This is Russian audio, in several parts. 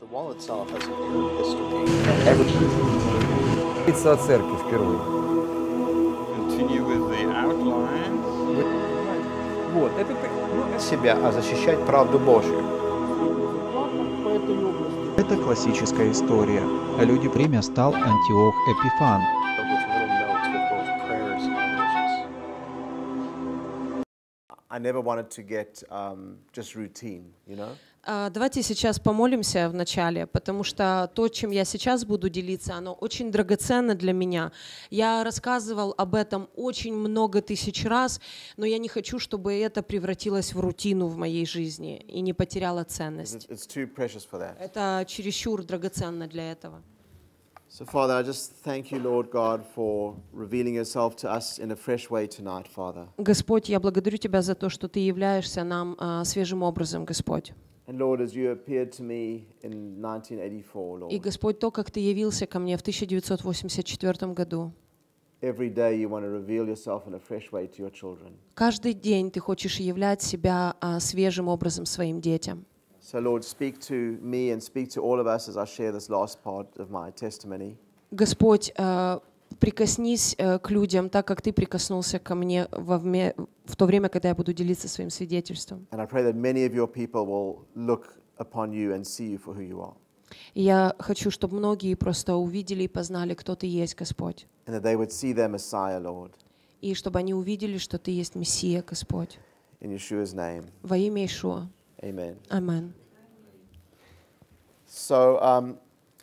Лица церкви впервые. Вот, это ну, себя, а защищать правду Божью. Это классическая история. А Люди время стал Антиох Эпифан, I never wanted to get um, just routine, you know? А, давайте сейчас помолимся вначале, потому что то, чем я сейчас буду делиться, оно очень драгоценно для меня. Я рассказывал об этом очень много тысяч раз, но я не хочу, чтобы это превратилось в рутину в моей жизни и не потеряло ценность. Это чересчур драгоценно для этого. So, Father, I just thank you, Lord God, for revealing yourself to us in a fresh way tonight, Father. Господь, я благодарю Тебя за то, что Ты являешься нам а, свежим образом, Господь. И Господь, то, как Ты явился ко мне в 1984 году, Каждый день ты хочешь являть себя а, свежим образом своим детям. So, Lord, speak to me and speak to all of us as I share this last part of my testimony. Господь, а, прикоснись э, к людям так, как ты прикоснулся ко мне во вме... в то время, когда я буду делиться своим свидетельством. я хочу, чтобы многие просто увидели и познали, кто ты есть, Господь. И чтобы они увидели, что ты есть Мессия, Господь. Во имя Ишуа. Аминь. Аминь. So, um,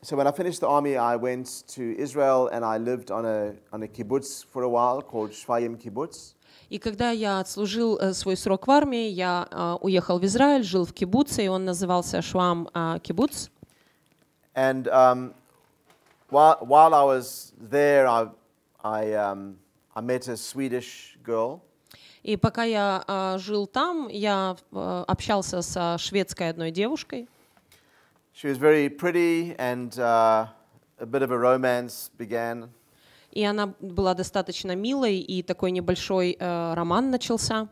so when I finished the army, I went to Israel and I lived on a, on a kibbutz for a while called Shvayim kibbutz. И когда я отслужил свой срок в армии, я уехал в Израиль, жил в кибуце, и он назывался Швам кибуц. And um, while, while I was there, I, I, um, I met a Swedish girl. И пока я жил там, я общался со шведской одной девушкой. She was very pretty and uh, a bit of a romance began. И она была достаточно милой, и такой небольшой э, роман начался.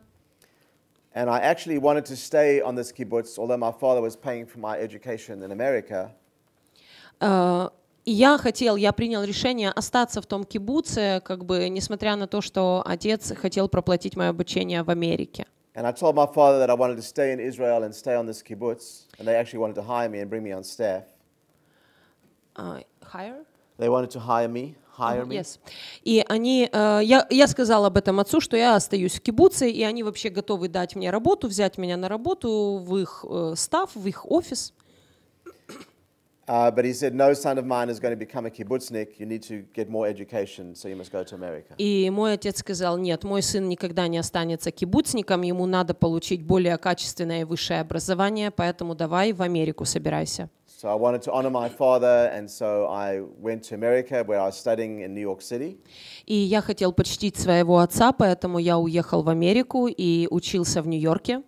And I actually wanted to stay on this kibbutz, although my father was paying for my education in America. Э, и я хотел, я принял решение остаться в том кибуце, как бы, несмотря на то, что отец хотел проплатить мое обучение в Америке. And I told my father that I wanted to stay in Israel and stay on this kibbutz, and they actually wanted to hire me and bring me on staff. Uh, hire? They wanted to hire me. Hire me. Yes. И они, э, я, я сказала об этом отцу, что я остаюсь в кибуце, и они вообще готовы дать мне работу, взять меня на работу в их э, став, в их офис. Uh, but he said, no son of mine is going to become a kibbutznik. You need to get more education, so you must go to America. И мой отец сказал, нет, мой сын никогда не останется кибуцником, ему надо получить более качественное и высшее образование, поэтому давай в Америку собирайся. So I wanted to honor my father, and so I went to America, where I was studying in New York City. И я хотел почтить своего отца, поэтому я уехал в Америку и учился в Нью-Йорке.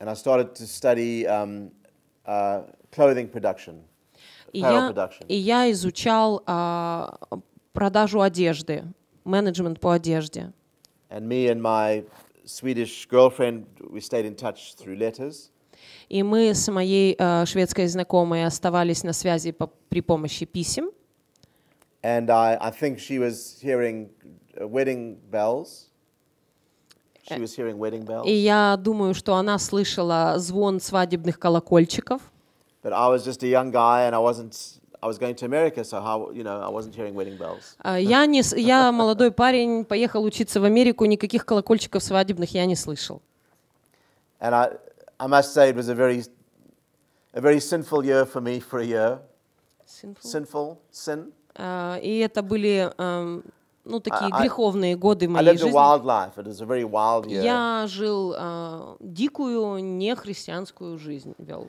And I started to study um, uh, clothing production. И, я, и я изучал а, продажу одежды, менеджмент по одежде. And me and my Swedish girlfriend, we stayed in touch through letters. И мы с моей э, шведской знакомой оставались на связи по, при помощи писем. And I, I think she was hearing uh, wedding bells. She э, was hearing wedding bells. И я думаю, что она слышала звон свадебных колокольчиков that I was just a young guy and I wasn't I was going to America, so how, you know, I wasn't hearing wedding bells. Я не, я молодой парень, поехал учиться в Америку, никаких колокольчиков свадебных я не слышал. And I, I must say, it was a very, a very sinful year for me for a year. Sinful. Sinful, sin. Uh, и это были um, ну, такие I, греховные годы моей жизни. Я жил uh, дикую, нехристианскую жизнь, вел.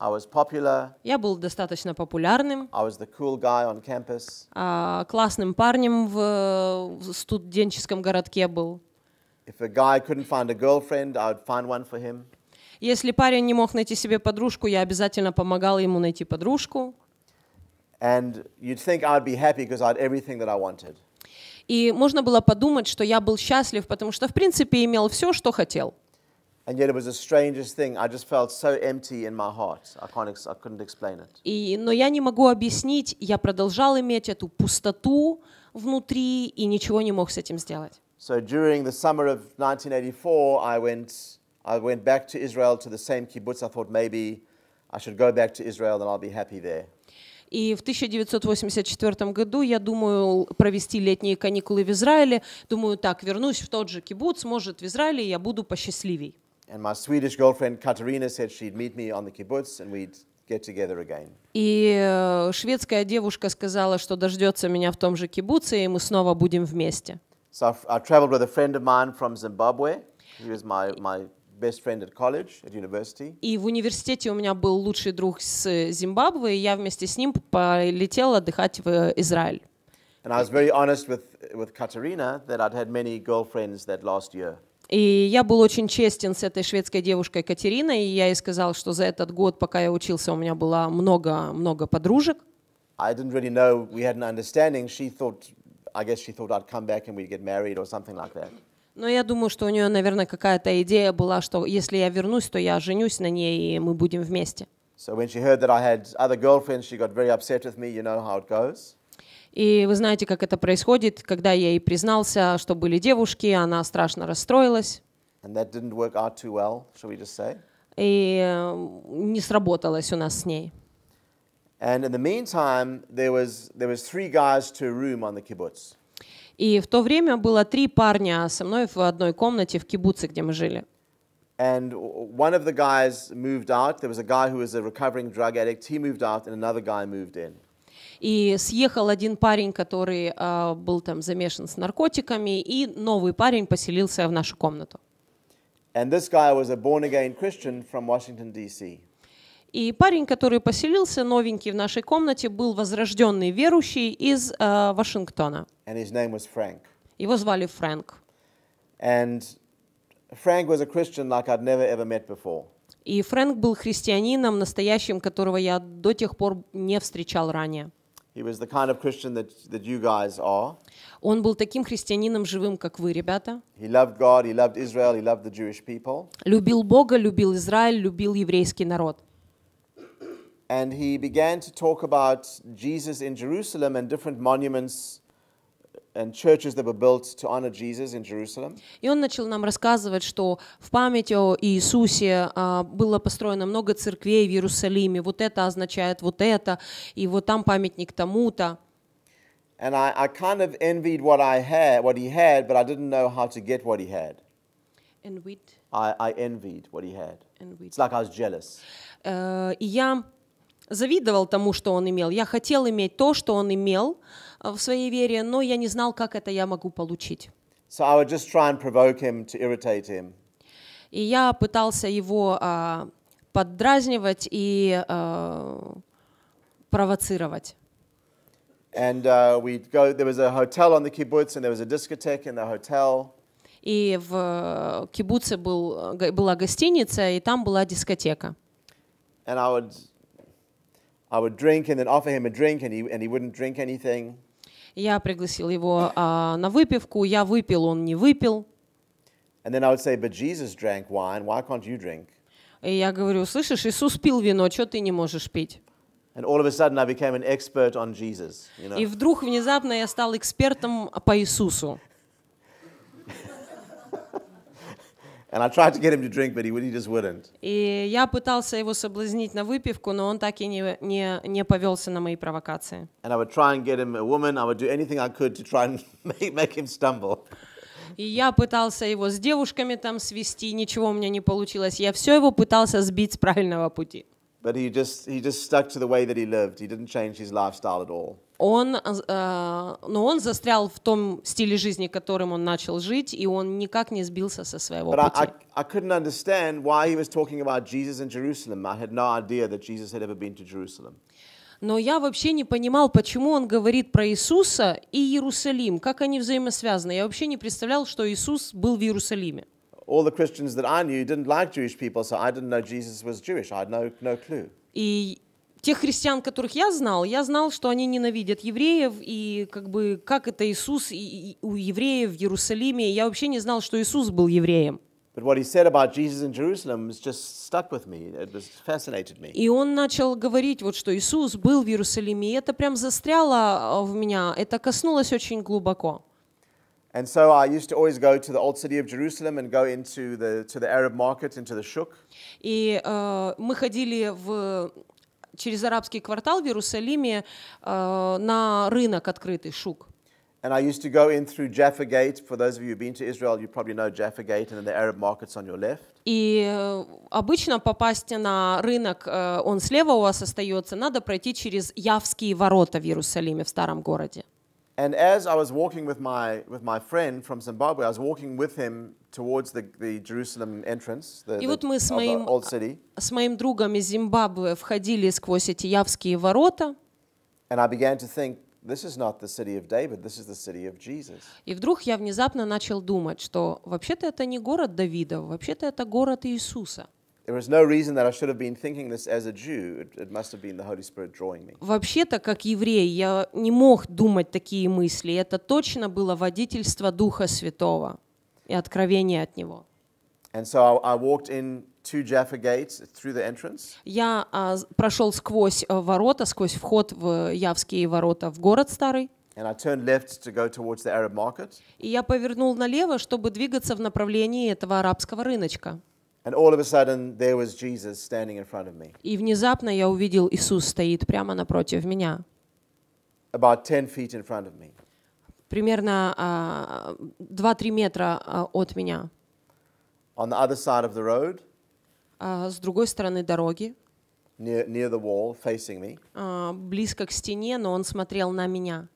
I was popular. Я был достаточно популярным. I was the cool guy on campus. А, классным парнем в, в студенческом городке был. Если парень не мог найти себе подружку, я обязательно помогал ему найти подружку. И можно было подумать, что я был счастлив, потому что, в принципе, имел все, что хотел. And yet it was the strangest thing. I just felt so empty in my heart. I can't, I couldn't explain it. И, но я не могу объяснить. Я продолжал иметь эту пустоту внутри и ничего не мог с этим сделать. So during the summer of 1984, I went, I went back to Israel to the same kibbutz. I thought maybe I should go back to Israel and I'll be happy there. И в 1984 году я думаю провести летние каникулы в Израиле. Думаю, так, вернусь в тот же кибуц, может, в Израиле я буду посчастливей. And my Swedish girlfriend Katarina said she'd meet me on the kibbutz and we'd get together again. И шведская девушка сказала, что дождется меня в том же кибуце, и мы снова будем вместе. So I traveled with a friend of mine from Zimbabwe. He was my, my best friend at college, at university. И в университете у меня был лучший друг с Зимбабве, и я вместе с ним полетел отдыхать в Израиль. And I was very honest with, with Katarina that I'd had many girlfriends that last year. И я был очень честен с этой шведской девушкой Катериной, и я ей сказал, что за этот год, пока я учился, у меня было много-много подружек. I didn't really know, we had an understanding. She thought, I guess she thought I'd come back and we'd get married or something like that. Но я думаю, что у нее, наверное, какая-то идея была, что если я вернусь, то я женюсь на ней, и мы будем вместе. So when she heard that I had other girlfriends, she got very upset with me, you know how it goes. И вы знаете, как это происходит, когда я ей признался, что были девушки, она страшно расстроилась. well, И э, не сработалось у нас с ней. And in the meantime, there was, there was three guys to a room on the kibbutz. И в то время было три парня со мной в одной комнате в кибуце, где мы жили. И один из парней guys moved out. There was a guy who was a recovering drug addict. И съехал один парень, который а, был там замешан с наркотиками, и новый парень поселился в нашу комнату. And this guy was a born-again Christian from Washington, D.C. И парень, который поселился новенький в нашей комнате, был возрожденный верующий из э, Вашингтона. And his name was Frank. Его звали Фрэнк. And Frank was a Christian like I'd never ever met before. И Фрэнк был христианином настоящим, которого я до тех пор не встречал ранее. He was the kind of Christian that, that you guys are. Он был таким христианином живым, как вы, ребята. He loved God, he loved Israel, he loved the Jewish people. Любил Бога, любил Израиль, любил еврейский народ. And he began to talk about Jesus in Jerusalem and different monuments and churches that were built to honor Jesus in Jerusalem. И он начал нам рассказывать, что в память о Иисусе а, было построено много церквей в Иерусалиме. Вот это означает вот это, и вот там памятник тому-то. And I, I kind of envied what I had, what he had, but I didn't know how to get what he had. Envied. I, I envied what he had. Envied. It's like I was jealous. Uh, и я завидовал тому, что он имел. Я хотел иметь то, что он имел, в своей вере, но я не знал, как это я могу получить. So I would just try and provoke him to irritate him. И я пытался его а, поддразнивать и а, провоцировать. And uh, we'd go. There was a hotel on the kibbutz, and there was a discotheque in the hotel. И в кибуце был, была гостиница, и там была дискотека. And I would, I would drink and then offer him a drink, and he, and he wouldn't drink anything. Я пригласил его а, на выпивку, я выпил, он не выпил. И я говорю, слышишь, Иисус пил вино, что ты не можешь пить? И вдруг внезапно я стал экспертом по Иисусу. And I tried to get him to drink, but he, he just wouldn't. И я пытался его соблазнить на выпивку, но он так и не, не, не повелся на мои провокации. And I would try and get him a woman. I would do anything I could to try and make, make him stumble. И я пытался его с девушками там свести, ничего у меня не получилось. Я все его пытался сбить с правильного пути. But he just, he just stuck to the way that he lived. He didn't change his lifestyle at all. он, э, но он застрял в том стиле жизни, которым он начал жить, и он никак не сбился со своего But пути. I, I couldn't understand why he was talking about Jesus and Jerusalem. I had no idea that Jesus had ever been to Jerusalem. Но я вообще не понимал, почему он говорит про Иисуса и Иерусалим, как они взаимосвязаны. Я вообще не представлял, что Иисус был в Иерусалиме. All the Christians that I knew didn't like Jewish people, so I didn't know Jesus was Jewish. I had no, no clue. И тех христиан, которых я знал, я знал, что они ненавидят евреев, и как бы как это Иисус и, и у евреев в Иерусалиме, я вообще не знал, что Иисус был евреем. И он начал говорить, вот, что Иисус был в Иерусалиме, и это прям застряло а, в меня, это коснулось очень глубоко. And so I used to always go to the old city of Jerusalem and go into the to the Arab market, into the shuk. И э, мы ходили в через арабский квартал в Иерусалиме э, на рынок открытый, шук. And I used to go in through Jaffa Gate. For those of you who've been to Israel, you probably know Jaffa Gate and then the Arab markets on your left. И обычно попасть на рынок, он слева у вас остается, надо пройти через Явские ворота в Иерусалиме, в старом городе. And as I was walking with my, with my friend from Zimbabwe, I was walking with him towards the, the Jerusalem entrance, the, И вот мы с моим, old city. А, с моим другом из Зимбабве входили сквозь эти Явские ворота. И вдруг я внезапно начал думать, что вообще-то это не город Давида, вообще-то это город Иисуса. Вообще-то, как еврей, я не мог думать такие мысли. Это точно было водительство Духа Святого и откровение от него. And so I walked in to Jaffa Gate through the entrance. Я а, прошел сквозь э, ворота, сквозь вход в э, Явские ворота в город старый. And I turned left to go towards the Arab market. И я повернул налево, чтобы двигаться в направлении этого арабского рыночка. And all of a sudden there was Jesus standing in front of me. И внезапно я увидел Иисус стоит прямо напротив меня. About 10 feet in front of me примерно 2-3 метра от меня. On the other side of the road. С другой стороны дороги. Near, near the wall, facing me. Близко к стене, но он смотрел на меня.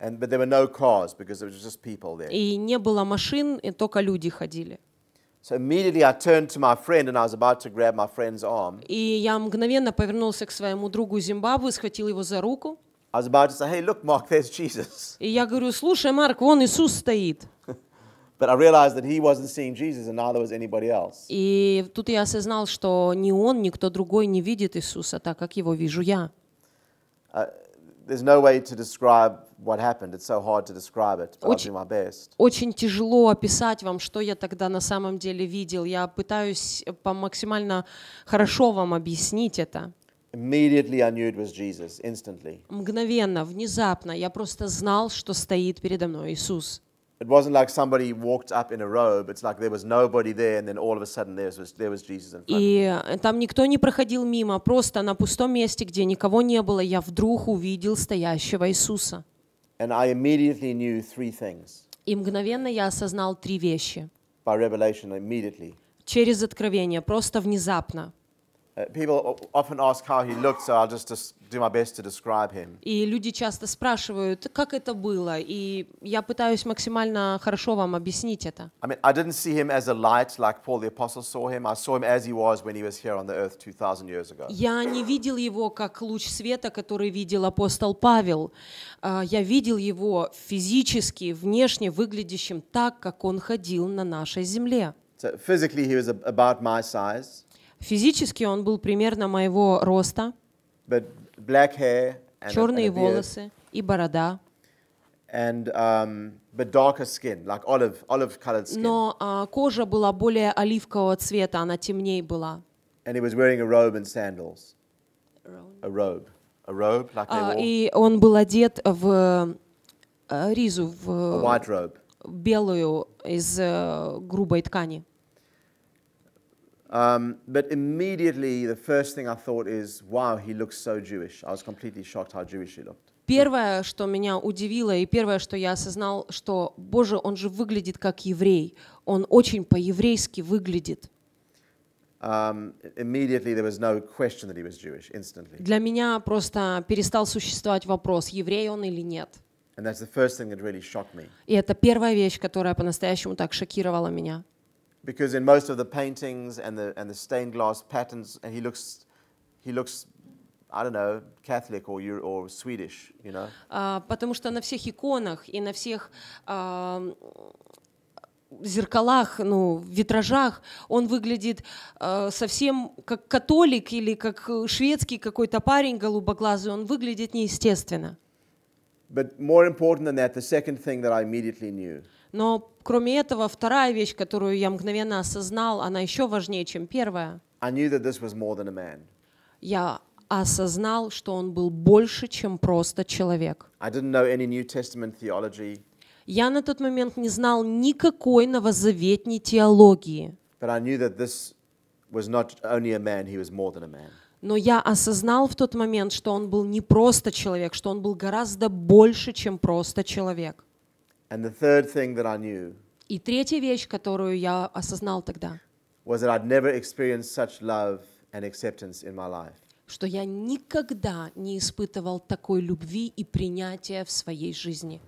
And, but there were no cars because there was just people there. И не было машин, и только люди ходили. So immediately I turned to my friend and I was about to grab my friend's arm. И я мгновенно повернулся к своему другу Зимбабве, схватил его за руку. I was about to say, hey, look, Mark, there's Jesus. И я говорю, слушай, Марк, вон Иисус стоит. But I realized that he wasn't seeing Jesus and neither was anybody else. И тут я осознал, что ни он, никто другой не видит Иисуса так, как его вижу я. Uh, there's no way to describe what happened. It's so hard to describe it, but очень, I'll do my best. Очень тяжело описать вам, что я тогда на самом деле видел. Я пытаюсь по максимально хорошо вам объяснить это. Immediately I knew it was Jesus, instantly. Мгновенно, внезапно, я просто знал, что стоит передо мной Иисус. It wasn't like somebody walked up in a robe. It's like there was nobody there, and then all of a sudden there was there was Jesus in front. И там никто не проходил мимо, просто на пустом месте, где никого не было, я вдруг увидел стоящего Иисуса. And I immediately knew three things. И мгновенно я осознал три вещи. By revelation, immediately. Через откровение, просто внезапно. И люди часто спрашивают, как это было, и я пытаюсь максимально хорошо вам объяснить это. I mean, I didn't see him as a light like Paul the apostle saw him. I saw him as he was when he was here on the earth 2000 years ago. Я не видел его как луч света, который видел апостол Павел. А, я видел его физически, внешне выглядящим так, как он ходил на нашей земле. So physically he was about my size. Физически он был примерно моего роста. Черные волосы и борода. And, um, but darker skin, like olive, olive skin. Но uh, кожа была более оливкового цвета, она темнее была. And he was wearing a robe and sandals. A robe. A robe, like they а, И он был одет в э, ризу, в белую из э, грубой ткани. Um, but immediately, the first thing I thought is, wow, he looks so Jewish. I was completely shocked how Jewish he looked. Первое, что меня удивило, и первое, что я осознал, что, боже, он же выглядит как еврей. Он очень по-еврейски выглядит. Um, there was no that he was Jewish, Для меня просто перестал существовать вопрос, еврей он или нет. And that's the first thing that really me. И это первая вещь, которая по-настоящему так шокировала меня. because in most of the paintings and the, and the stained glass patterns, and he looks, he looks I don't know, Catholic or, or Swedish, you know? Uh, потому что на всех иконах и на всех uh, зеркалах, ну, витражах он выглядит uh, совсем как католик или как шведский какой-то парень голубоглазый, он выглядит неестественно. But more important than that, the second thing that I immediately knew – Но кроме этого, вторая вещь, которую я мгновенно осознал, она еще важнее, чем первая. Я осознал, что он был больше, чем просто человек. Я на тот момент не знал никакой новозаветней теологии. Но я осознал в тот момент, что он был не просто человек, что он был гораздо больше, чем просто человек. And the third thing that I knew И третья вещь, которую я осознал тогда, was that I'd never experienced such love and acceptance in my life. что я никогда не испытывал такой любви и принятия в своей жизни.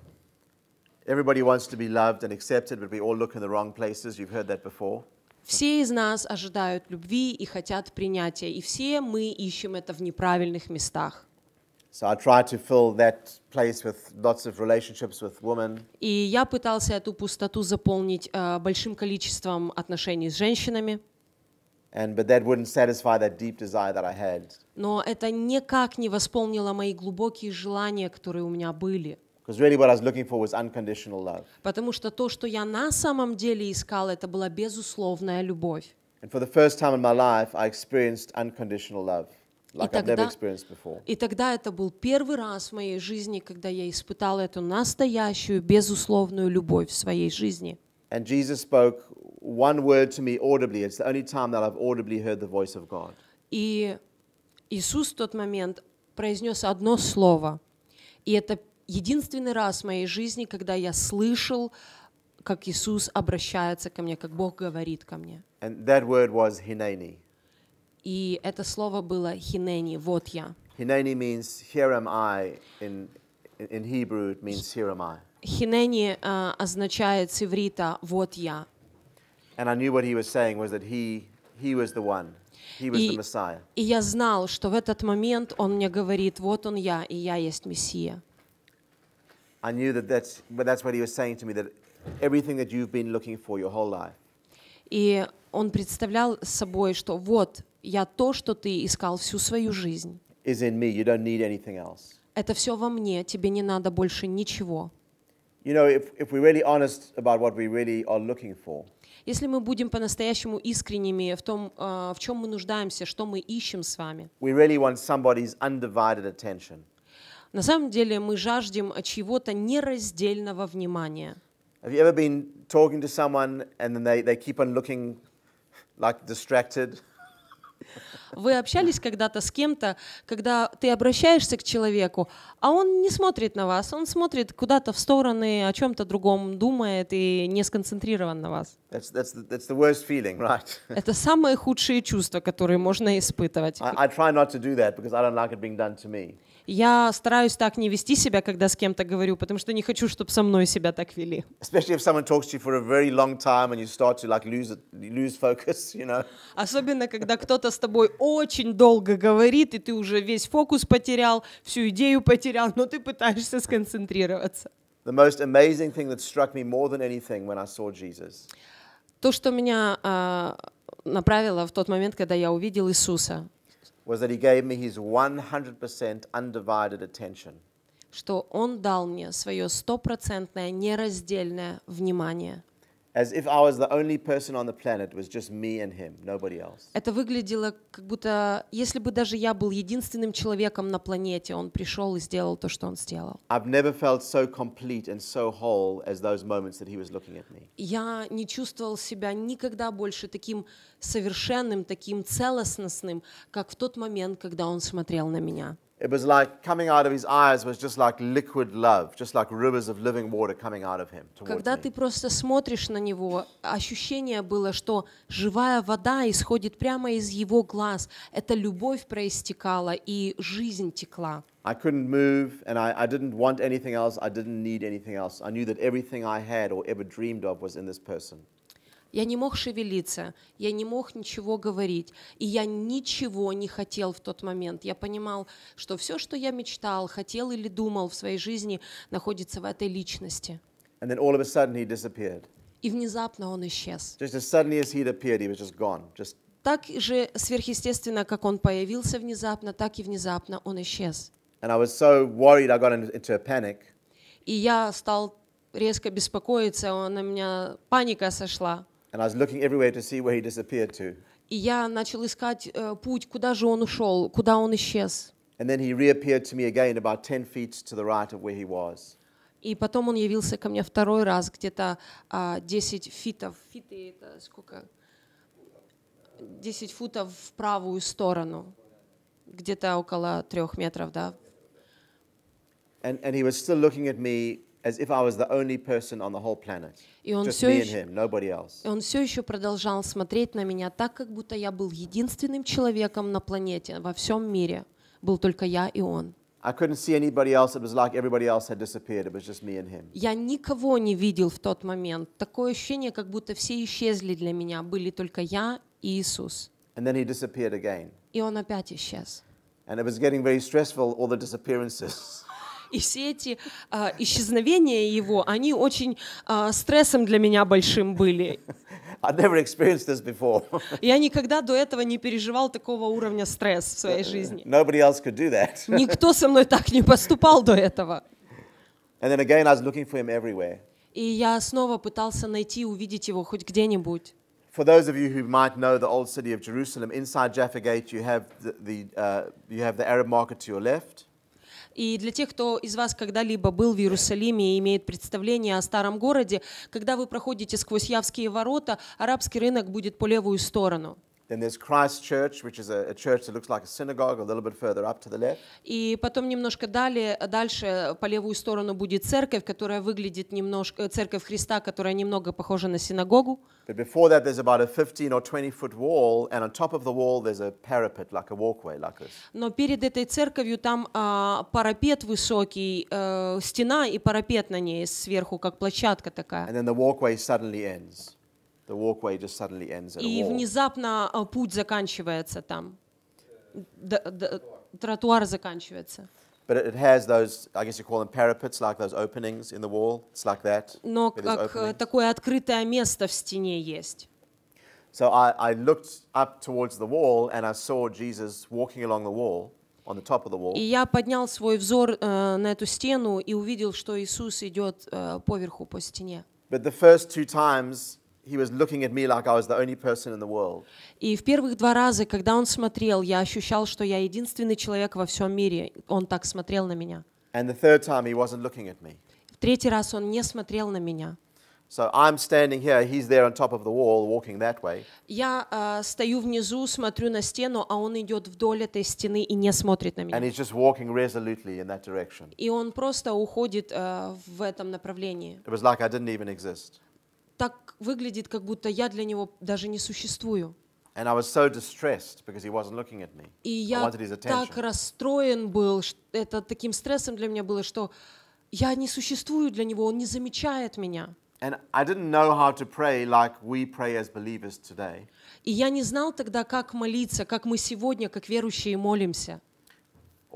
Everybody wants to be loved and accepted, but we all look in the wrong places. You've heard that before. Все из нас ожидают любви и хотят принятия, и все мы ищем это в неправильных местах. So I tried to fill that place with lots of relationships with women. И я пытался эту пустоту заполнить э, большим количеством отношений с женщинами. And but that wouldn't satisfy that deep desire that I had. Но это никак не восполнило мои глубокие желания, которые у меня были. Because really what I was looking for was unconditional love. Потому что то, что я на самом деле искал, это была безусловная любовь. And for the first time in my life, I experienced unconditional love. Like и, тогда, и тогда это был первый раз в моей жизни, когда я испытала эту настоящую, безусловную любовь в своей жизни. И Иисус в тот момент произнес одно слово. И это единственный раз в моей жизни, когда я слышал, как Иисус обращается ко мне, как Бог говорит ко мне. And that word was hineni. И это слово было хинени, вот я. Хинени means here am I. In, in Hebrew it means here am I. Хинени uh, означает с иврита «вот я». And I knew what he was saying was that he, he was the one. He was и, the Messiah. и я знал, что в этот момент он мне говорит, вот он я, и я есть Мессия. I knew that that's, but that's what he was saying to me, that everything that you've been looking for your whole life. И он представлял собой, что вот я то, что ты искал всю свою жизнь. Is in me. You don't need anything else. Это все во мне, тебе не надо больше ничего. You know, if, if we're really honest about what we really are looking for, если мы будем по-настоящему искренними в том, в чем мы нуждаемся, что мы ищем с вами. We really want somebody's undivided attention. На самом деле мы жаждем чего-то нераздельного внимания. Have you ever been talking to someone and then they, they keep on looking like distracted? Вы общались когда-то с кем-то, когда ты обращаешься к человеку, а он не смотрит на вас, он смотрит куда-то в стороны, о чем-то другом думает и не сконцентрирован на вас. That's, that's the, that's the worst feeling, right? Это самое худшее чувство, которое можно испытывать я стараюсь так не вести себя, когда с кем-то говорю, потому что не хочу, чтобы со мной себя так вели. Особенно когда кто-то с тобой очень долго говорит, и ты уже весь фокус потерял, всю идею потерял, но ты пытаешься сконцентрироваться. The most amazing thing that struck me more than anything when I saw Jesus. То, что меня а, направило в тот момент, когда я увидел Иисуса was that he gave me his 100% undivided attention. что Он дал мне свое стопроцентное нераздельное внимание. As if I was the only person on the planet, was just me and him, nobody else. Это выглядело как будто, если бы даже я был единственным человеком на планете, он пришел и сделал то, что он сделал. I've never felt so complete and so whole as those moments that he was looking at me. Я не чувствовал себя никогда больше таким совершенным, таким целостностным, как в тот момент, когда он смотрел на меня. It was like coming out of his eyes was just like liquid love, just like rivers of living water coming out of him. Когда ты просто смотришь на него, ощущение было, что живая вода исходит прямо из его глаз. Это любовь проистекала и жизнь текла. I couldn't move and I, I didn't want anything else. I didn't need anything else. I knew that everything I had or ever dreamed of was in this person. Я не мог шевелиться, я не мог ничего говорить. И я ничего не хотел в тот момент. Я понимал, что все, что я мечтал, хотел или думал в своей жизни, находится в этой личности. And then all of a sudden he disappeared. И внезапно он исчез. Just as suddenly as he'd appeared, he was just gone. Just... Так же сверхъестественно, как он появился внезапно, так и внезапно он исчез. And I was so worried, I got into a panic. И я стал резко беспокоиться, у меня паника сошла. And I was looking everywhere to see where he disappeared to. И я начал искать э, путь, куда же он ушел, куда он исчез. And then he reappeared to me again about 10 feet to the right of where he was. И потом он явился ко мне второй раз, где-то э, 10 фитов, фиты это сколько? 10 футов в правую сторону, где-то около трех метров, да? And, and he was still looking at me As if I was the only person on the whole planet. И он, Just все me еще, and him, nobody else. и он все еще продолжал смотреть на меня так, как будто я был единственным человеком на планете, во всем мире. Был только я и он. I couldn't see anybody else. It was like everybody else had disappeared. It was just me and him. Я никого не видел в тот момент. Такое ощущение, как будто все исчезли для меня. Были только я и Иисус. And then he disappeared again. И он опять исчез. And it was getting very stressful, all the disappearances. И все эти э, исчезновения его, они очень э, стрессом для меня большим были. I'd never experienced this before. Я никогда до этого не переживал такого уровня стресс в своей жизни. Nobody else could do that. Никто со мной так не поступал до этого. And then again, I was looking for him everywhere. И я снова пытался найти, увидеть его хоть где-нибудь. For those of you who might know the old city of Jerusalem, inside Jaffa Gate, you have the, the uh, you have the Arab market to your left. И для тех, кто из вас когда-либо был в Иерусалиме и имеет представление о старом городе, когда вы проходите сквозь Явские ворота, арабский рынок будет по левую сторону. Then there's Christ Church, which is a, a, church that looks like a synagogue, a little bit further up to the left. И потом немножко далее, дальше по левую сторону будет церковь, которая выглядит немножко церковь Христа, которая немного похожа на синагогу. But before that, there's about a 15 or 20 foot wall, and on top of the wall there's a parapet, like a walkway, like this. Но перед этой церковью там а, парапет высокий, а, стена и парапет на ней сверху, как площадка такая. And then the walkway suddenly ends. The walkway just suddenly ends at a wall. И внезапно путь заканчивается там. Тротуар заканчивается. But it has those, I guess you call them parapets, like those openings in the wall. It's like that. Но как такое открытое место в стене есть. So I, I looked up towards the wall and I saw Jesus walking along the wall. On the top of the wall. И я поднял свой взор э, на эту стену и увидел, что Иисус идет э, поверху по стене. But the first two times He was looking at me like I was the only person in the world. И в первых два раза, когда он смотрел, я ощущал, что я единственный человек во всем мире. Он так смотрел на меня. And the third time he wasn't looking at me. В третий раз он не смотрел на меня. So I'm standing here, he's there on top of the wall, walking that way. Я uh, стою внизу, смотрю на стену, а он идет вдоль этой стены и не смотрит на меня. And he's just walking resolutely in that direction. И он просто уходит uh, в этом направлении. It was like I didn't even exist выглядит, как будто я для него даже не существую. And I was so distressed because he wasn't looking at me. И я так расстроен был, это таким стрессом для меня было, что я не существую для него, он не замечает меня. And I didn't know how to pray like we pray as believers today. И я не знал тогда, как молиться, как мы сегодня, как верующие молимся.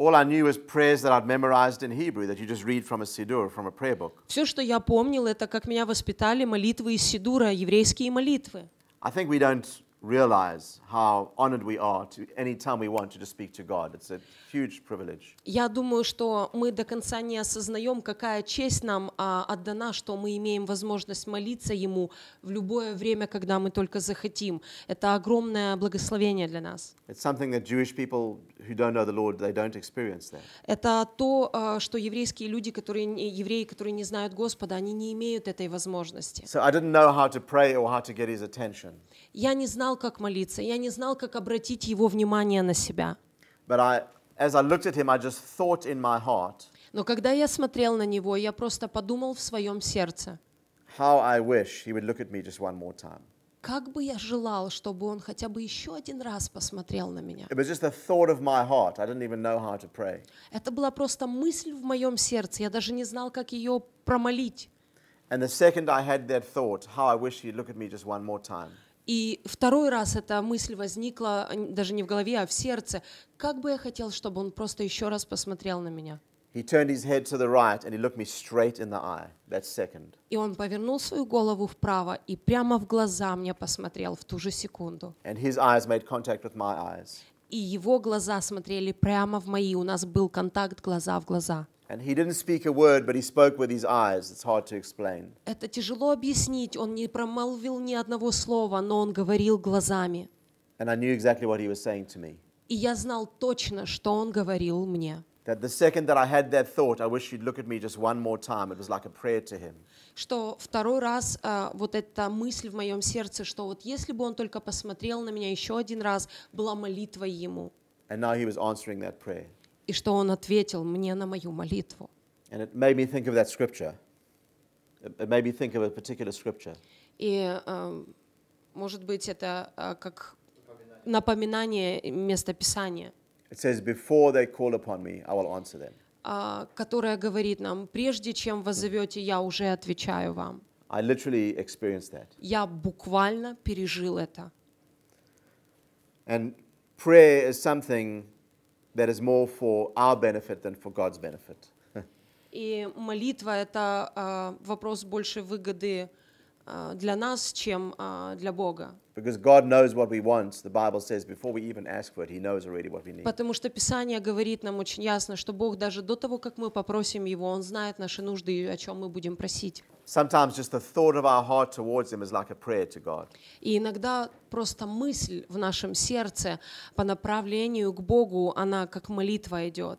All I knew was prayers that I'd memorized in Hebrew that you just read from a siddur, from a prayer book. Все, что я помнил, это как меня воспитали молитвы из сидура, еврейские молитвы. I think we don't realize how honored we are to any time we want to just speak to God. It's a huge privilege. Я думаю, что мы до конца не осознаем, какая честь нам а, отдана, что мы имеем возможность молиться Ему в любое время, когда мы только захотим. Это огромное благословение для нас. It's something that Jewish people who don't know the Lord they don't experience that. Это то, а, что еврейские люди, которые евреи, которые не знают Господа, они не имеют этой возможности. So I didn't know how to pray or how to get His attention. Я не знал, как молиться. Я не знал, как обратить его внимание на себя. Но когда я смотрел на него, я просто подумал в своем сердце. Как бы я желал, чтобы он хотя бы еще один раз посмотрел на меня. Это была просто мысль в моем сердце. Я даже не знал, как ее промолить. And the second I had that thought, how I wish he'd look at me just one more time. И второй раз эта мысль возникла даже не в голове, а в сердце. Как бы я хотел, чтобы он просто еще раз посмотрел на меня. He turned his head to the right and he looked me straight in the eye. That second. И он повернул свою голову вправо и прямо в глаза мне посмотрел в ту же секунду. And his eyes made contact with my eyes. И его глаза смотрели прямо в мои. У нас был контакт глаза в глаза. And he didn't speak a word, but he spoke with his eyes. It's hard to explain. Это тяжело объяснить. Он не промолвил ни одного слова, но он говорил глазами. And I knew exactly what he was saying to me. И я знал точно, что он говорил мне. That the second that I had that thought, I wish you'd look at me just one more time. It was like a prayer to him. Что второй раз uh, вот эта мысль в моем сердце, что вот если бы он только посмотрел на меня еще один раз, была молитвой ему. And now he was answering that prayer. и что Он ответил мне на мою молитву. And it made me think of that scripture. It made me think of a particular scripture. И, может быть, это как напоминание места Писания. It says, before they call upon me, I will answer them. Которая говорит нам, прежде чем вы зовете, я уже отвечаю вам. I literally experienced that. Я буквально пережил это. And prayer is something that is more for our benefit than for God's benefit. И молитва – это вопрос больше выгоды Э, для нас, чем э, для Бога. Потому что Писание говорит нам очень ясно, что Бог даже до того, как мы попросим Его, Он знает наши нужды и о чем мы будем просить. И иногда просто мысль в нашем сердце по направлению к Богу, она как молитва идет.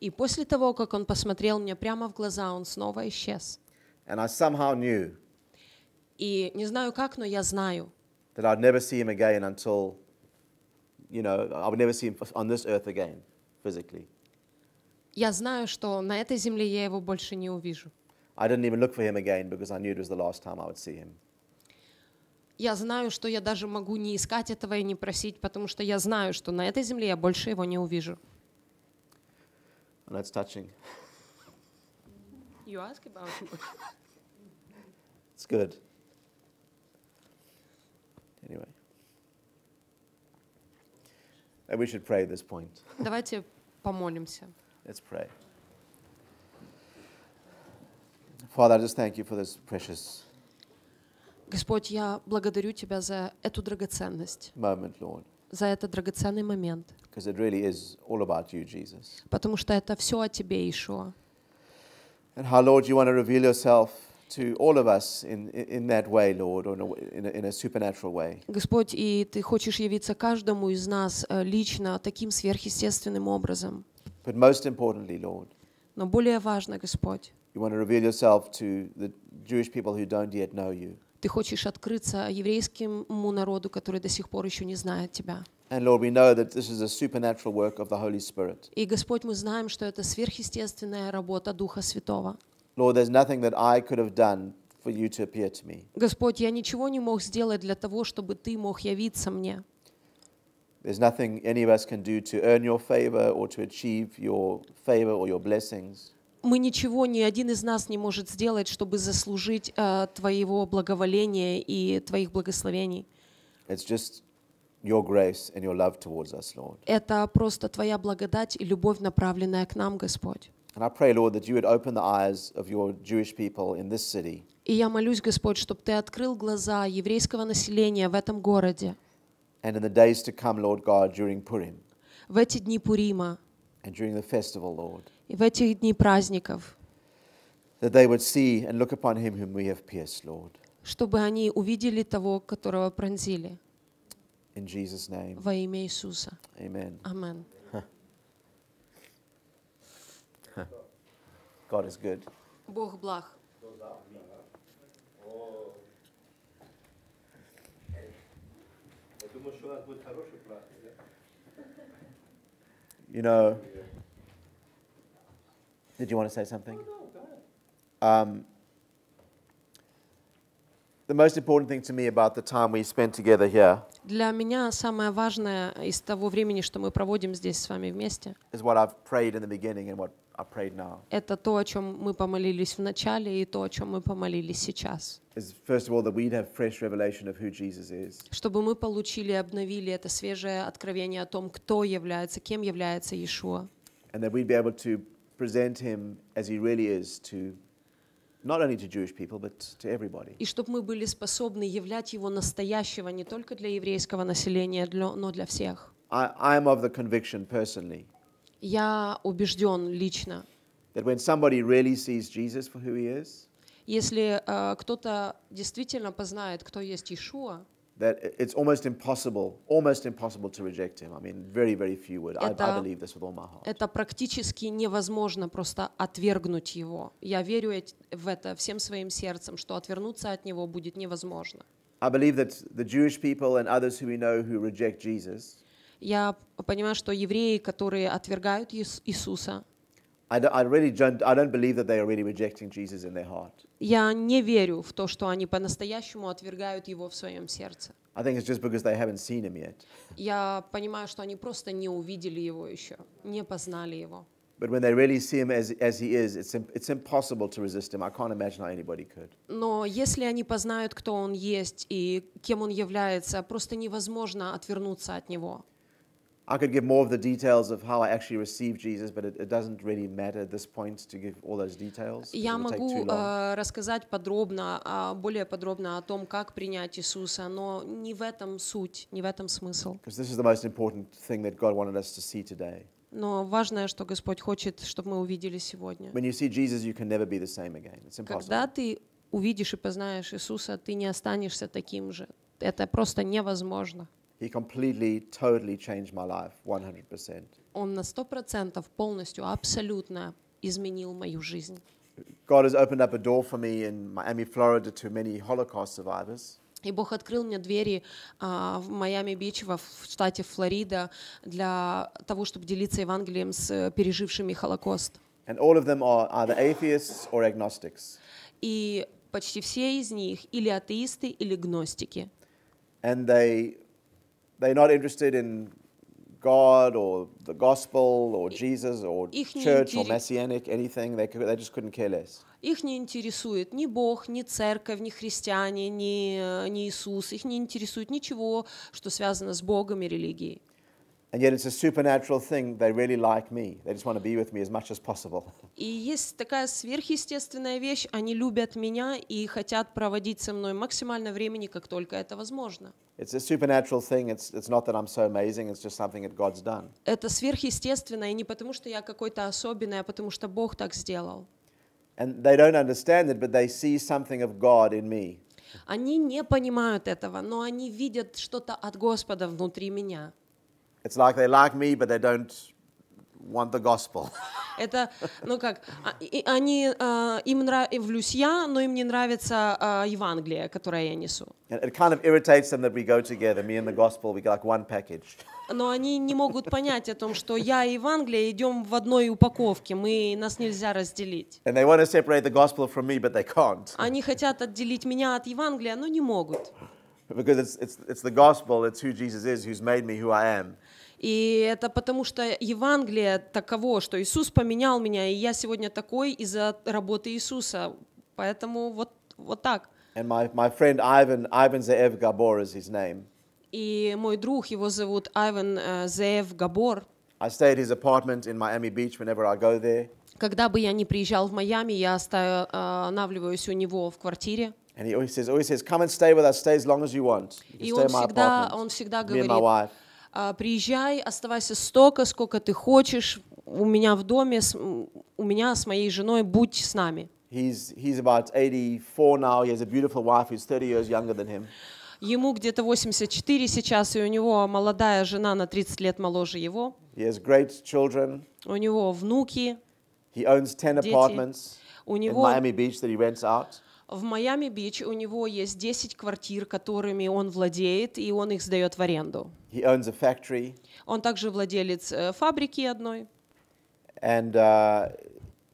И после того, как он посмотрел мне прямо в глаза, он снова исчез. And I somehow knew и не знаю как, но я знаю, Я знаю, что на этой земле я его больше не увижу. Я знаю, что я даже могу не искать этого и не просить, потому что я знаю, что на этой земле я больше его не увижу and that's touching. You ask about it. it's good. Anyway. And we should pray at this point. Давайте помолимся. Let's pray. Father, I just thank you for this precious Господь, я благодарю Тебя за эту драгоценность, moment, Lord. за этот драгоценный момент. Really you, Потому что это все о тебе, Иешуа. And how, Lord, you want to reveal yourself to all of us in, in that way, Lord, or in a, in a supernatural way. Господь, и Ты хочешь явиться каждому из нас э, лично таким сверхъестественным образом. But most importantly, Lord, но более важно, Господь, Ты хочешь открыться еврейскому народу, который до сих пор еще не знает Тебя. And Lord, we know that this is a supernatural work of the Holy Spirit. И Господь, мы знаем, что это сверхъестественная работа Духа Святого. Lord, there's nothing that I could have done for you to appear to me. Господь, я ничего не мог сделать для того, чтобы ты мог явиться мне. There's nothing any of us can do to earn your favor or to achieve your favor or your blessings. Мы ничего, ни один из нас не может сделать, чтобы заслужить uh, твоего благоволения и твоих благословений. It's just your grace and your love towards us, Lord. Это просто твоя благодать и любовь, направленная к нам, Господь. And I pray, Lord, that you would open the eyes of your Jewish people in this city. И я молюсь, Господь, чтобы ты открыл глаза еврейского населения в этом городе. And in the days to come, Lord God, during Purim. В эти дни Пурима. And during the festival, Lord. И в эти дни праздников. That they would see and look upon him whom we have pierced, Lord. Чтобы они увидели того, которого пронзили. In Jesus name. Во имя Иисуса. Amen. Amen. God is good. Бог благ. You know, did you want to say something? Oh, um, The most important thing to me about the time we spent together here Для меня самое важное из того времени, что мы проводим здесь с вами вместе, is what I've prayed in the beginning and what I prayed now. это то, о чем мы помолились в начале и то, о чем мы помолились сейчас. Is first of all that we'd have fresh revelation of who Jesus is. Чтобы мы получили и обновили это свежее откровение о том, кто является, кем является Иешуа. And that we'd be able to present him as he really is to Not only to Jewish people, but to everybody. И чтобы мы были способны являть его настоящего не только для еврейского населения, но для всех. I, I'm of the conviction personally. Я убежден лично. That when somebody really sees Jesus for who he is, если uh, кто-то действительно познает, кто есть Иешуа, that it's almost impossible, almost impossible to reject him. I mean, very, very few would. Это, I, I believe this with all my heart. Это практически невозможно просто отвергнуть его. Я верю в это всем своим сердцем, что отвернуться от него будет невозможно. I believe that the Jewish people and others who we know who reject Jesus. Я понимаю, что евреи, которые отвергают Иисуса. Я не верю в то, что они по-настоящему отвергают его в своем сердце. I think it's just because they haven't seen him yet. Я понимаю, что они просто не увидели его еще, не познали его. But when they really see him as, as he is, it's, it's impossible to resist him. I can't imagine how anybody could. Но если они познают, кто он есть и кем он является, просто невозможно отвернуться от него. I could give more of the details of how I actually received Jesus, but it, it doesn't really matter at this point to give all those details. Я могу рассказать подробно, более подробно о том, как принять Иисуса, но не в этом суть, не в этом смысл. Because this is the most important thing that God wanted us to see today. Но важное, что Господь хочет, чтобы мы увидели сегодня. When you see Jesus, you can never be the same again. It's impossible. Когда ты увидишь и познаешь Иисуса, ты не останешься таким же. Это просто невозможно. He completely, totally changed my life, 100%. Он на сто процентов полностью, абсолютно изменил мою жизнь. И Бог открыл мне двери uh, в Майами-Бич, в штате Флорида, для того, чтобы делиться Евангелием с э, пережившими Холокост. And all of them are either atheists or agnostics. И почти все из них или атеисты, или гностики. And they They're not interested in God or the gospel or Jesus or church or messianic, anything. They, could, they just couldn't care less. Их не интересует ни Бог, ни церковь, ни христиане, ни, ни Иисус. Их не интересует ничего, что связано с Богом и религией. And yet it's a supernatural thing. They really like me. They just want to be with me as much as possible. И есть такая сверхъестественная вещь. Они любят меня и хотят проводить со мной максимально времени, как только это возможно. It's a supernatural thing. It's, it's not that I'm so amazing. It's just something that God's done. Это сверхъестественно, и не потому, что я какой-то особенный, а потому, что Бог так сделал. And they don't understand it, but they see something of God in me. Они не понимают этого, но они видят что-то от Господа внутри меня. It's like they like me, but they don't want the gospel. Это, ну как, они, им нравлюсь я, но им не нравится Евангелие, которое я несу. It kind of irritates them that we go together, me and the gospel, we like one package. Но они не могут понять о том, что я и Евангелие идем в одной упаковке, мы, нас нельзя разделить. And they want to separate the gospel from me, but they can't. Они хотят отделить меня от Евангелия, но не могут. Because it's, it's, it's the gospel, it's who Jesus is, who's made me who I am. И это потому что Евангелие таково, что Иисус поменял меня, и я сегодня такой из-за работы Иисуса. Поэтому вот, вот так. And my, my friend Ivan, Ivan Zeev Gabor is his name. И мой друг, его зовут Айван Зеев Габор. I stay at his apartment in Miami Beach whenever I go there. Когда бы я ни приезжал в Майами, я э, останавливаюсь у него в квартире. And he always says, always says, come and stay with us, stay as long as you want. You и stay он, in my всегда, apartment, он всегда говорит, me and my wife а, приезжай, оставайся столько, сколько ты хочешь, у меня в доме, у меня с моей женой, будь с нами. He's, he's about 84 now. He has a beautiful wife who's 30 years younger than him. Ему где-то 84 сейчас, и у него молодая жена на 30 лет моложе его. He has great children. У него внуки. He owns 10 дети. apartments у него in Miami Beach that he rents out. В Майами-Бич у него есть 10 квартир, которыми он владеет, и он их сдает в аренду. He owns a factory. Он также владелец э, фабрики одной. And, uh,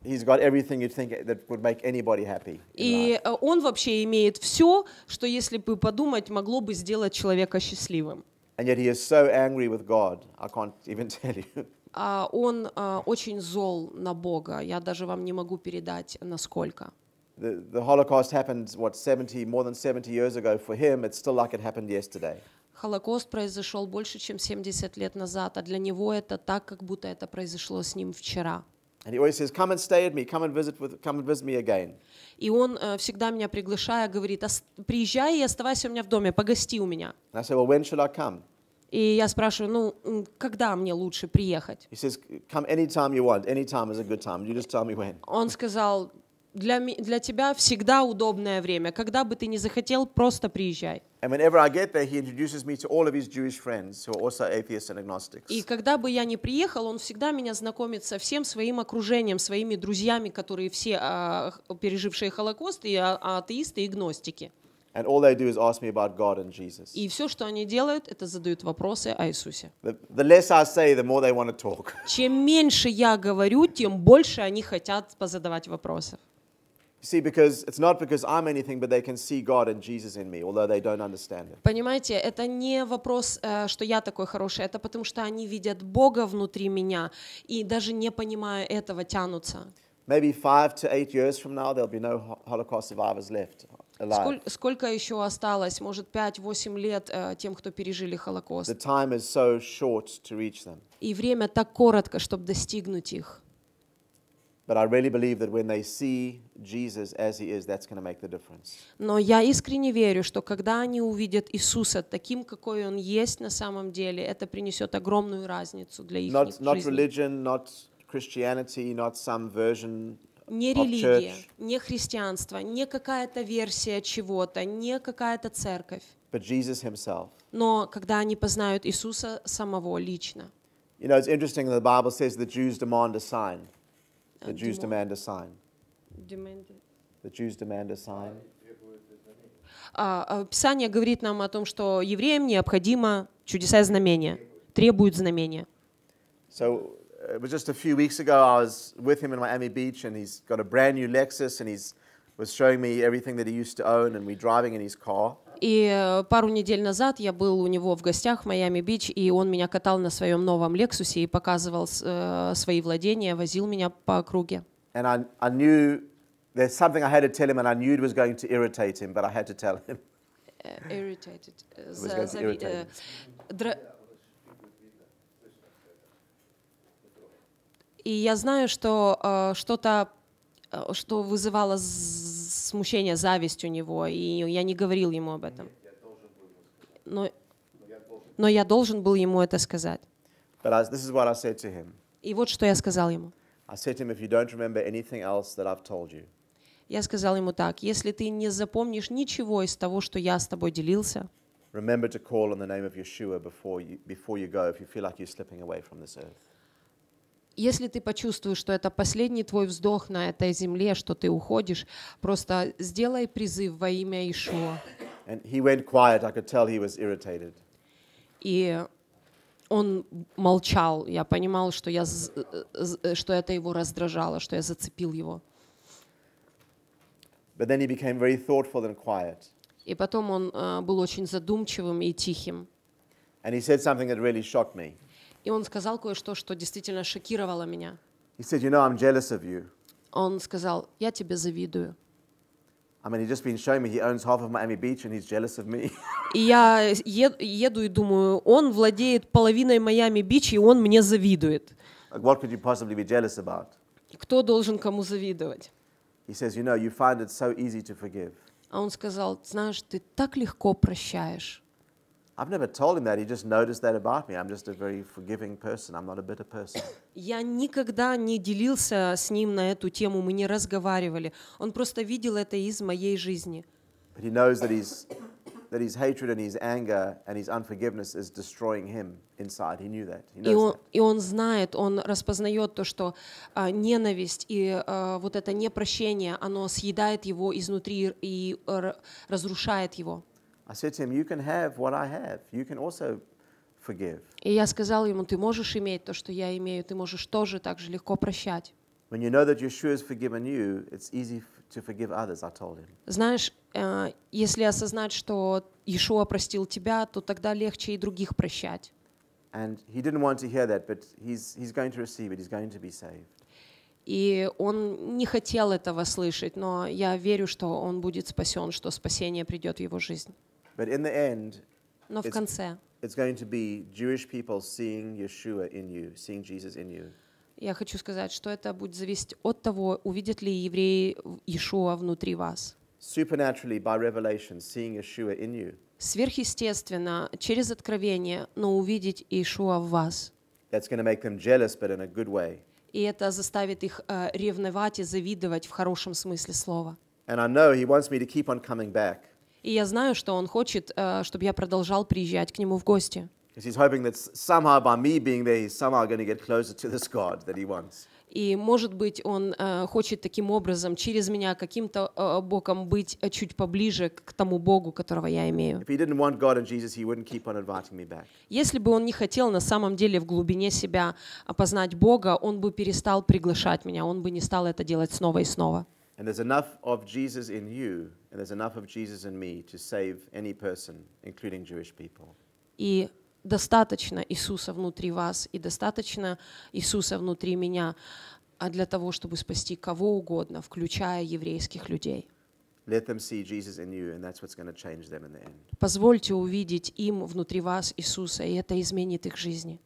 He's got everything you'd think that would make anybody happy. И э, он вообще имеет все, что если бы подумать, могло бы сделать человека счастливым. And yet he is so angry with God, I can't even tell you. А он э, очень зол на Бога. Я даже вам не могу передать, насколько the, the Holocaust happened, what, 70, more than 70 years ago. For him, it's still like it happened yesterday. Холокост произошел больше, чем 70 лет назад, а для него это так, как будто это произошло с ним вчера. And he always says, come and stay at me, come and visit, with, come and visit me again. И он всегда меня приглашая говорит, приезжай и оставайся у меня в доме, погости у меня. And I say, well, when should I come? И я спрашиваю, ну, когда мне лучше приехать? He says, come anytime you want, anytime is a good time, you just tell me when. Он сказал, для, для тебя всегда удобное время. Когда бы ты ни захотел, просто приезжай. there, И когда бы я не приехал, он всегда меня знакомит со всем своим окружением, своими друзьями, которые все а, пережившие Холокост и а, а, атеисты и гностики. And all they do is ask me about God and Jesus. И все, что они делают, это задают вопросы о Иисусе. The, the less I say, the more they want to talk. Чем меньше я говорю, тем больше они хотят позадавать вопросов. See, because it's not because I'm anything, but they can see God and Jesus in me, although they don't understand it. Понимаете, это не вопрос, что я такой хороший, это потому что они видят Бога внутри меня и даже не понимая этого тянутся. Maybe five to eight years from now, there'll be no Holocaust survivors left. Alive. Сколько еще осталось? Может, 5-8 лет тем, кто пережили Холокост. The time is so short to reach them. И время так коротко, чтобы достигнуть их. But I really believe that when they see Jesus as he is, that's going to make the difference. Но я искренне верю, что когда они увидят Иисуса таким, какой он есть на самом деле, это принесет огромную разницу для их not, not жизни. Religion, not Christianity, not some version не религия, не христианство, не какая-то версия чего-то, не какая-то церковь. But Jesus himself. Но когда они познают Иисуса самого лично. You know, it's interesting that the Bible says the Jews demand a sign. The Jews demand a sign. The Jews demand a sign. А, Писание говорит нам о том, что евреям необходимо чудеса и знамения, требуют знамения. So uh, it was just a few weeks ago I was with him in Miami Beach and he's got a brand new Lexus and he's was showing me everything that he used to own and we driving in his car. И э, пару недель назад я был у него в гостях в Майами-Бич, и он меня катал на своем новом Лексусе и показывал э, свои владения, возил меня по округе. И я знаю, что э, что-то, э, что вызывало смущение, зависть у него, и я не говорил ему об этом. Но, но я должен был ему это сказать. But I, this is what I said to him. И вот что я сказал ему. I said to him, if you don't remember anything else that I've told you. Я сказал ему так, если ты не запомнишь ничего из того, что я с тобой делился, remember to call on the name of Yeshua before you, before you go if you feel like you're slipping away from this earth если ты почувствуешь, что это последний твой вздох на этой земле, что ты уходишь, просто сделай призыв во имя Ишуа. И он молчал. Я понимал, что, я, э, что это его раздражало, что я зацепил его. But then he became very thoughtful and quiet. И потом он uh, был очень задумчивым и тихим. And he said something that really shocked me. И он сказал кое-что, что действительно шокировало меня. He said, you know, I'm jealous of you. Он сказал, я тебе завидую. И я еду и думаю, он владеет половиной Майами-Бич, и он мне завидует. What could you possibly be jealous about? Кто должен кому завидовать? А он сказал, знаешь, ты так легко прощаешь. I've never told him that. He just noticed that about me. I'm just a very forgiving person. I'm not a bitter person. Я никогда не делился с ним на эту тему. Мы не разговаривали. Он просто видел это из моей жизни. But he knows that he's that his hatred and his anger and his unforgiveness is destroying him inside. He knew that. He knows и, он, that. и он знает, он распознает то, что а, ненависть и а, вот это непрощение, оно съедает его изнутри и а, разрушает его. I said to him, you can have what I have. You can also forgive. И я сказал ему, ты можешь иметь то, что я имею, ты можешь тоже так же легко прощать. When you know that Yeshua has forgiven you, it's easy to forgive others, I told him. Знаешь, э, если осознать, что Иешуа простил тебя, то тогда легче и других прощать. And he didn't want to hear that, but he's, he's going to receive it, he's going to be saved. И он не хотел этого слышать, но я верю, что он будет спасен, что спасение придет в его жизнь. But in the end, Но в конце it's going to be Jewish people seeing Yeshua in you, seeing Jesus in you. Я хочу сказать, что это будет зависеть от того, увидят ли евреи Иешуа внутри вас. Supernaturally, by revelation, seeing Yeshua in you. Сверхъестественно, через откровение, но увидеть Иешуа в вас. That's going to make them jealous, but in a good way. И это заставит их ревновать и завидовать в хорошем смысле слова. And I know he wants me to keep on coming back и я знаю, что он хочет, э, чтобы я продолжал приезжать к нему в гости. И, может быть, он э, хочет таким образом, через меня, каким-то э, боком быть э, чуть поближе к тому Богу, которого я имею. Если бы он не хотел на самом деле в глубине себя опознать Бога, он бы перестал приглашать меня, он бы не стал это делать снова и снова. And there's enough of Jesus in you, and there's enough of Jesus in me to save any person, including Jewish people. И достаточно Иисуса внутри вас, и достаточно Иисуса внутри меня а для того, чтобы спасти кого угодно, включая еврейских людей. Позвольте увидеть им внутри вас Иисуса, и это изменит их жизни.